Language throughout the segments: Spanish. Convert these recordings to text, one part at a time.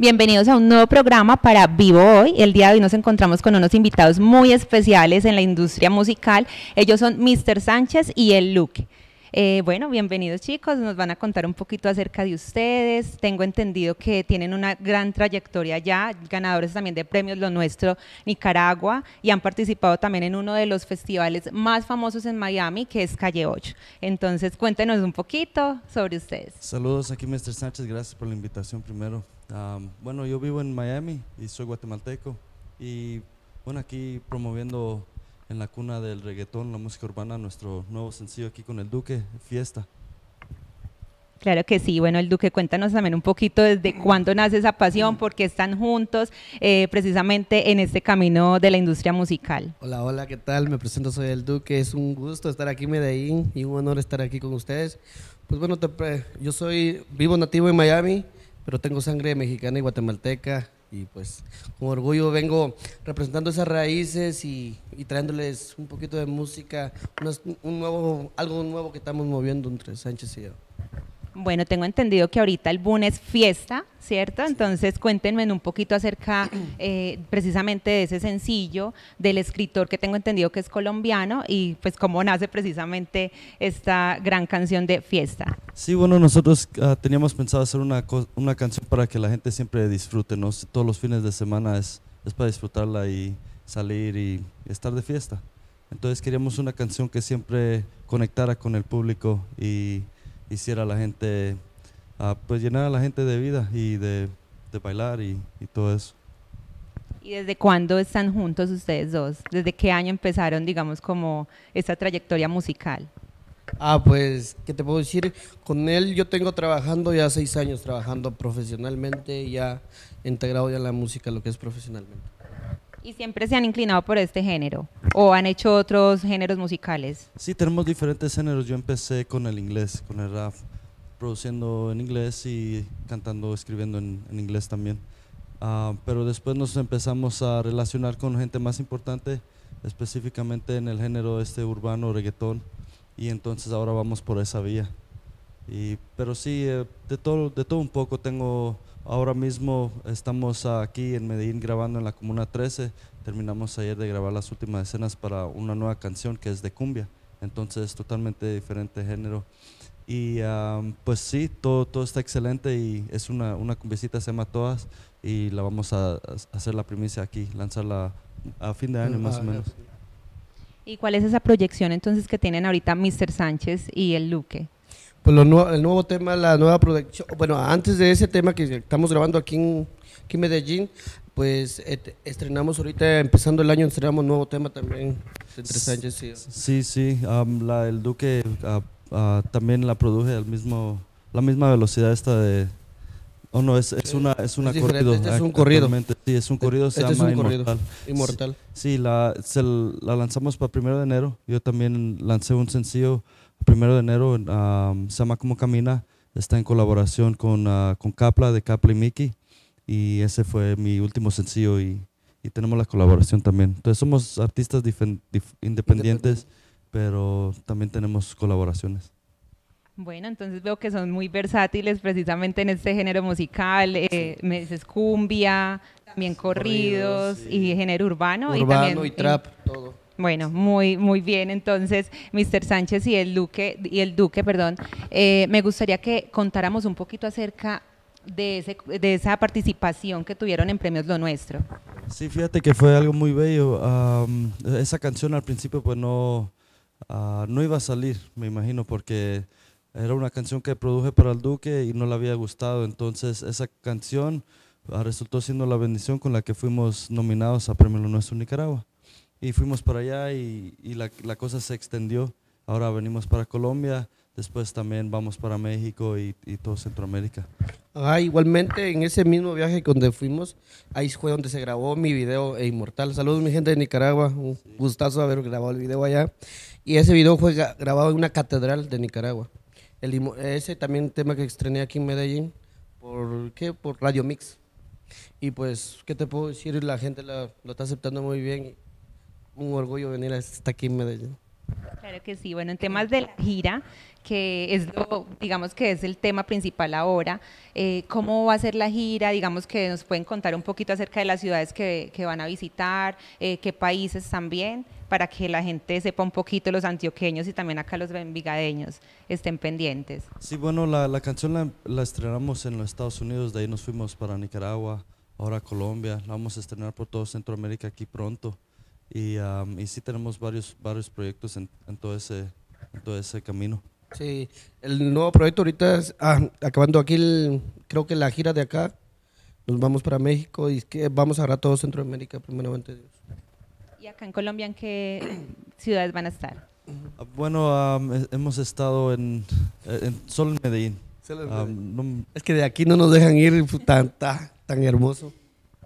Bienvenidos a un nuevo programa para Vivo Hoy. El día de hoy nos encontramos con unos invitados muy especiales en la industria musical. Ellos son Mr. Sánchez y El Luque. Eh, bueno, bienvenidos chicos, nos van a contar un poquito acerca de ustedes. Tengo entendido que tienen una gran trayectoria ya, ganadores también de premios Lo Nuestro Nicaragua y han participado también en uno de los festivales más famosos en Miami, que es Calle 8. Entonces, cuéntenos un poquito sobre ustedes. Saludos aquí, Mr. Sánchez, gracias por la invitación primero. bueno, yo vivo en Miami y soy guatemalteco y bueno, aquí promoviendo en la cuna del reggaetón, la música urbana, nuestro nuevo sencillo aquí con el Duque, Fiesta. Claro que sí. Bueno, el Duque, cuéntanos también un poquito desde cuándo nace esa pasión, porque están juntos eh, precisamente en este camino de la industria musical. Hola, hola, ¿qué tal? Me presento, soy el Duque. Es un gusto estar aquí en Medellín y un honor estar aquí con ustedes. Pues bueno, yo soy vivo nativo en Miami, pero tengo sangre mexicana y guatemalteca. Y pues con orgullo vengo representando esas raíces y, y trayéndoles un poquito de música, un nuevo, algo nuevo que estamos moviendo entre Sánchez y yo. Bueno, tengo entendido que ahorita el boom es fiesta, ¿cierto? Entonces cuéntenme un poquito acerca eh, precisamente de ese sencillo del escritor que tengo entendido que es colombiano y pues cómo nace precisamente esta gran canción de fiesta. Sí, bueno, nosotros ah, teníamos pensado hacer una, canción para que la gente siempre disfrute, ¿no? Todos los fines de semana es para disfrutarla y salir y estar de fiesta. Entonces queríamos una canción que siempre conectara con el público y hiciera a la gente, pues llenar a la gente de vida y de, de bailar y, y, todo eso. ¿Y desde cuándo están juntos ustedes dos? ¿Desde qué año empezaron, digamos, como esta trayectoria musical? Ah, pues, ¿qué te puedo decir? Con él yo tengo trabajando ya seis años, trabajando profesionalmente, ya integrado ya la música, lo que es profesionalmente. ¿Y siempre se han inclinado por este género? ¿O han hecho otros géneros musicales? Sí, tenemos diferentes géneros. Yo empecé con el inglés, con el rap, produciendo en inglés y cantando, escribiendo en, inglés también. Ah, pero después nos empezamos a relacionar con gente más importante, específicamente en el género este urbano, reggaetón, y entonces ahora vamos por esa vía. Y, pero sí, eh, de todo, de todo un poco tengo Ahora mismo estamos aquí en Medellín grabando en la Comuna 13. Terminamos ayer de grabar las últimas escenas para una nueva canción que es de cumbia. Entonces, totalmente diferente género. Y pues sí, todo, está excelente y es una, una cumbiecita, se llama Todas, y la vamos a, a hacer la primicia aquí, lanzarla a fin de año más o ah, menos. ¿Y cuál es esa proyección entonces que tienen ahorita Mr. Sánchez y el Luque? pues el nuevo tema, la nueva producción. Bueno, antes de ese tema que estamos grabando aquí en, aquí Medellín, pues estrenamos ahorita, empezando el año, estrenamos nuevo tema también Sí, sí, el Duque ah, ah, también la produje al mismo, la misma velocidad esta de. O oh, no, es, es una es este es un corrido. Sí, es un este corrido, se llama es Inmortal. Inmortal. Sí, la, la lanzamos para primero de enero. Yo también lancé un sencillo primero de enero, se llama Como Camina, está en colaboración con, ah, con Capla de Capla y Mickey. Y ese fue mi último sencillo y, y tenemos la colaboración también. Entonces somos artistas independientes, pero también tenemos colaboraciones. Bueno, entonces veo que son muy versátiles precisamente en este género musical. Eh, Me dices cumbia, también corridos, y género urbano. Urbano y, también, y trap, todo. Bueno, muy, muy bien. Entonces, Mr. Sánchez y el Duque, y el Duque, perdón, eh, me gustaría que contáramos un poquito acerca de, esa participación que tuvieron en Premios Lo Nuestro. Sí, fíjate que fue algo muy bello. esa canción al principio pues no, ah, no iba a salir, me imagino, porque era una canción que produje para el Duque y no le había gustado. Entonces esa canción ah, resultó siendo la bendición con la que fuimos nominados a Premios Lo Nuestro Nicaragua. Y fuimos para allá y, la, cosa se extendió. Ahora venimos para Colombia, después también vamos para México y, todo Centroamérica. Ah, igualmente en ese mismo viaje donde fuimos, ahí fue donde se grabó mi video e Inmortal. Saludos mi gente de Nicaragua, un gustazo haber grabado el video allá. Y ese video fue grabado en una catedral de Nicaragua. El, ese también tema que estrené aquí en Medellín, ¿por qué? Por Radio Mix. Y pues, ¿qué te puedo decir? La gente lo está aceptando muy bien un orgullo venir hasta aquí en Medellín. Claro que sí. Bueno, en temas de la gira, que es lo, digamos que es el tema principal ahora, eh, ¿cómo va a ser la gira? Digamos que nos pueden contar un poquito acerca de las ciudades que, van a visitar, eh, qué países también, para que la gente sepa un poquito, los antioqueños y también acá los benvigadeños estén pendientes. Sí, bueno, la, canción la, estrenamos en los Estados Unidos, de ahí nos fuimos para Nicaragua, ahora Colombia, la vamos a estrenar por todo Centroamérica aquí pronto. Y, sí tenemos varios, varios proyectos en, todo ese, todo ese camino. Sí, el nuevo proyecto ahorita es, ah, acabando aquí, creo que la gira de acá, nos vamos para México y que vamos a agarrar todo Centroamérica, primeramente Dios. ¿Y acá en Colombia en qué ciudades van a estar? Ah, bueno, e, hemos estado e, en, solo en Medellín. es que de aquí no nos dejan ir tan, tan, tan hermoso.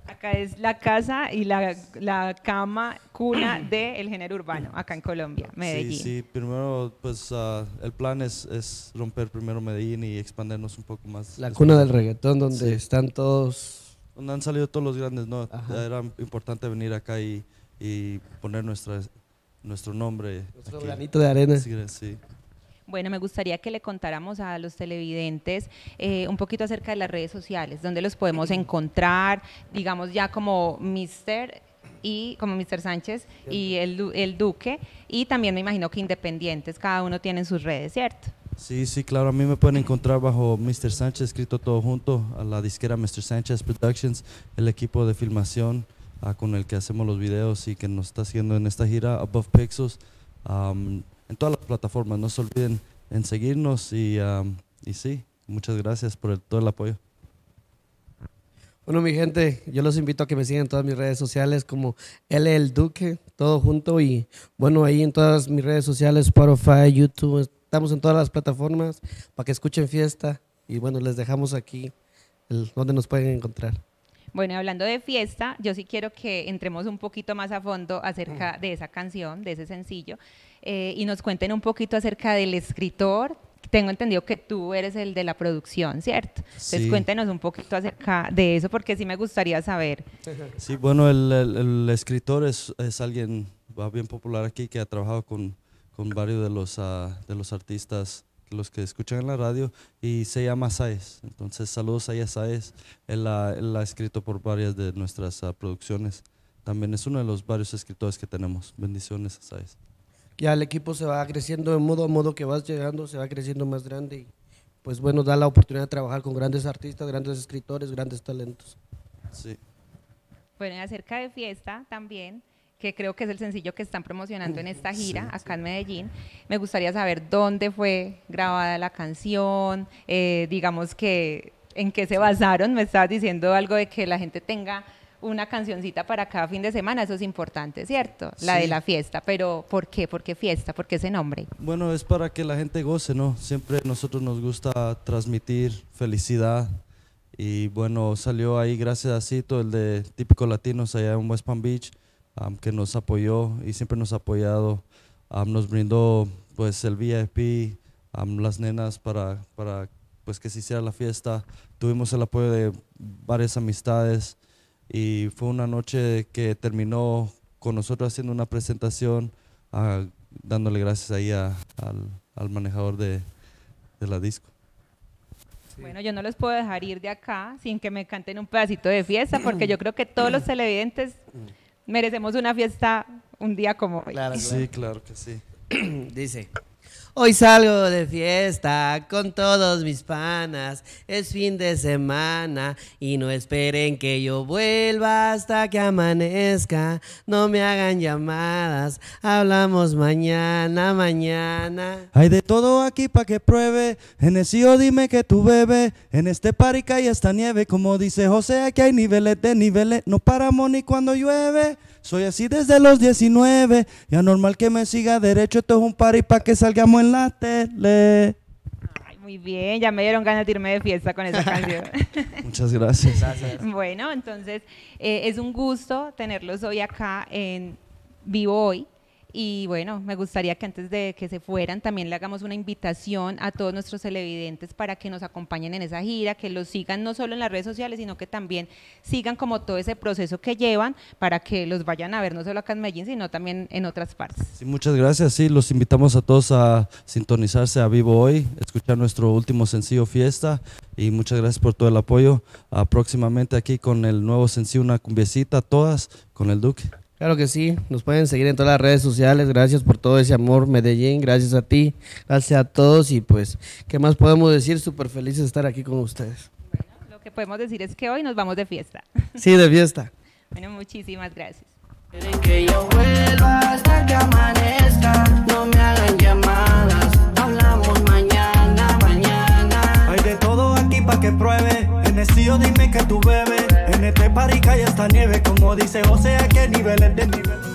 Acá es la casa y la, la cama cuna del género urbano, acá en Colombia, Medellín. Sí, sí, primero pues ah, el plan es, romper primero Medellín y expandernos un poco más. La cuna del reggaetón donde están todos... Donde han salido todos los grandes, ¿no? Era importante venir acá y, poner nuestra, nuestro nombre. Nuestro granito de arena. Sí, sí. Bueno, me gustaría que le contáramos a los televidentes eh, un poquito acerca de las redes sociales, dónde los podemos encontrar, digamos ya como Mister y como Mr. Sánchez y el, el, Duque, y también me imagino que independientes, cada uno tiene sus redes, ¿cierto? Sí, sí, claro, a mí me pueden encontrar bajo Mr. Sánchez, escrito todo junto, a la disquera Mr. Sánchez Productions, el equipo de filmación ah, con el que hacemos los videos y que nos está haciendo en esta gira Above Pixels todas las plataformas. No se olviden en seguirnos y, um, y sí, muchas gracias por todo el apoyo. Bueno, mi gente, yo los invito a que me sigan en todas mis redes sociales como el El Duque, todo junto. Y bueno, ahí en todas mis redes sociales, Spotify, YouTube, estamos en todas las plataformas para que escuchen fiesta. Y bueno, les dejamos aquí donde nos pueden encontrar. Bueno, hablando de fiesta, yo sí quiero que entremos un poquito más a fondo acerca mm. de esa canción, de ese sencillo, eh, y nos cuenten un poquito acerca del escritor. Tengo entendido que tú eres el de la producción, ¿cierto? Entonces cuéntenos un poquito acerca de eso, porque sí me gustaría saber. Sí, bueno, el, el, escritor es, es, alguien bien popular aquí que ha trabajado con, con varios de los, ah, de los artistas los que escuchan en la radio, y se llama Saez. Entonces, saludos a Saez. Él, ha, escrito por varias de nuestras ah, producciones. También es uno de los varios escritores que tenemos. Bendiciones a Saez. Ya el equipo se va creciendo de modo a modo que vas llegando, se va creciendo más grande y pues bueno, da la oportunidad de trabajar con grandes artistas, grandes escritores, grandes talentos. Sí. Bueno, acerca de fiesta también, que creo que es el sencillo que están promocionando en esta gira acá en Medellín. Me gustaría saber dónde fue grabada la canción, eh, digamos que en qué se basaron. Me estabas diciendo algo de que la gente tenga una cancioncita para cada fin de semana, eso es importante, ¿cierto? La de la fiesta, pero ¿por qué? ¿Por qué fiesta? ¿Por qué ese nombre? Bueno, es para que la gente goce, ¿no? Siempre a nosotros nos gusta transmitir felicidad y bueno, salió ahí gracias a Cito, el de Típico Latinos allá en West Palm Beach que nos apoyó y siempre nos ha apoyado. nos brindó pues el VIP, las nenas para, para pues que se hiciera la fiesta. Tuvimos el apoyo de varias amistades y fue una noche que terminó con nosotros haciendo una presentación, ah, dándole gracias ahí al, al, manejador de, de la disco. Bueno, yo no los puedo dejar ir de acá sin que me canten un pedacito de fiesta, porque yo creo que todos los televidentes mm merecemos una fiesta un día como hoy. Claro, Sí, claro que sí. Dice, Hoy salgo de fiesta con todos mis panas. Es fin de semana y no esperen que yo vuelva hasta que amanezca. No me hagan llamadas. Hablamos mañana, mañana. Hay de todo aquí para que pruebe. En el CEO dime que tu bebe, En este parque cae hasta nieve. Como dice José, aquí hay niveles de niveles. No paramos ni cuando llueve. Soy así desde los 19. Ya normal que me siga derecho. Esto es un y para que salgamos en la tele. Ay, muy bien, ya me dieron ganas de irme de fiesta con esa canción. Muchas gracias. Bueno, entonces eh, es un gusto tenerlos hoy acá en vivo hoy. Y bueno, me gustaría que antes de que se fueran también le hagamos una invitación a todos nuestros televidentes para que nos acompañen en esa gira, que los sigan no solo en las redes sociales, sino que también sigan como todo ese proceso que llevan para que los vayan a ver no solo acá en Medellín, sino también en otras partes. muchas gracias. Sí, los invitamos a todos a sintonizarse a vivo hoy, escuchar nuestro último sencillo Fiesta y muchas gracias por todo el apoyo. próximamente aquí con el nuevo sencillo Una cumbiecita, todas con el Duque. Claro que sí, nos pueden seguir en todas las redes sociales. Gracias por todo ese amor, Medellín. Gracias a ti, gracias a todos. Y pues, ¿qué más podemos decir? Súper feliz de estar aquí con ustedes. Bueno, lo que podemos decir es que hoy nos vamos de fiesta. Sí, de fiesta. bueno, muchísimas gracias. dime que tu bebé En este parica cae esta nieve, como dice, o sea que es de nivel.